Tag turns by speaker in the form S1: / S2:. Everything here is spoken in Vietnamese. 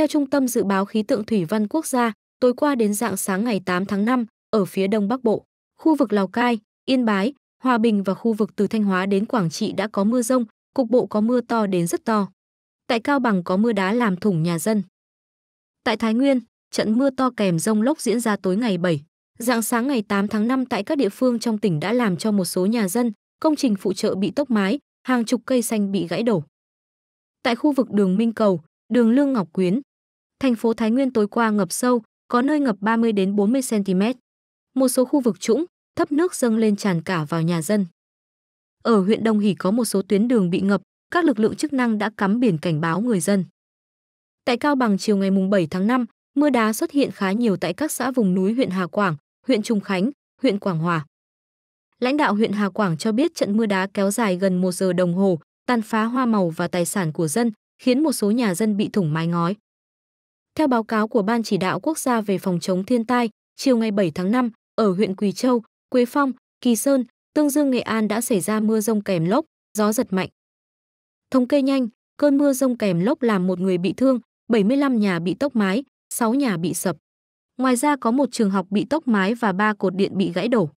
S1: Theo Trung tâm Dự báo Khí tượng Thủy văn Quốc gia, tối qua đến dạng sáng ngày 8 tháng 5, ở phía Đông Bắc Bộ, khu vực Lào Cai, Yên Bái, Hòa Bình và khu vực từ Thanh Hóa đến Quảng Trị đã có mưa rông, cục bộ có mưa to đến rất to. Tại Cao Bằng có mưa đá làm thủng nhà dân. Tại Thái Nguyên, trận mưa to kèm rông lốc diễn ra tối ngày 7, dạng sáng ngày 8 tháng 5 tại các địa phương trong tỉnh đã làm cho một số nhà dân, công trình phụ trợ bị tốc mái, hàng chục cây xanh bị gãy đổ. Tại khu vực đường Minh Cầu, đường Lương Ngọc Quyến, thành phố Thái Nguyên tối qua ngập sâu, có nơi ngập 30 đến 40 cm. Một số khu vực trũng, thấp nước dâng lên tràn cả vào nhà dân. Ở huyện Đông Hỷ có một số tuyến đường bị ngập, các lực lượng chức năng đã cắm biển cảnh báo người dân. Tại Cao Bằng chiều ngày 7 tháng 5, mưa đá xuất hiện khá nhiều tại các xã vùng núi huyện Hà Quảng, huyện Trung Khánh, huyện Quảng Hòa. Lãnh đạo huyện Hà Quảng cho biết trận mưa đá kéo dài gần một giờ đồng hồ, tàn phá hoa màu và tài sản của dân, khiến một số nhà dân bị thủng mái ngói. Theo báo cáo của Ban chỉ đạo quốc gia về phòng chống thiên tai, chiều ngày 7 tháng 5, ở huyện Quỳ Châu, Quế Phong, Kỳ Sơn, Tương Dương Nghệ An đã xảy ra mưa rông kèm lốc, gió giật mạnh. Thống kê nhanh, cơn mưa rông kèm lốc làm một người bị thương, 75 nhà bị tốc mái, 6 nhà bị sập. Ngoài ra có một trường học bị tốc mái và ba cột điện bị gãy đổ.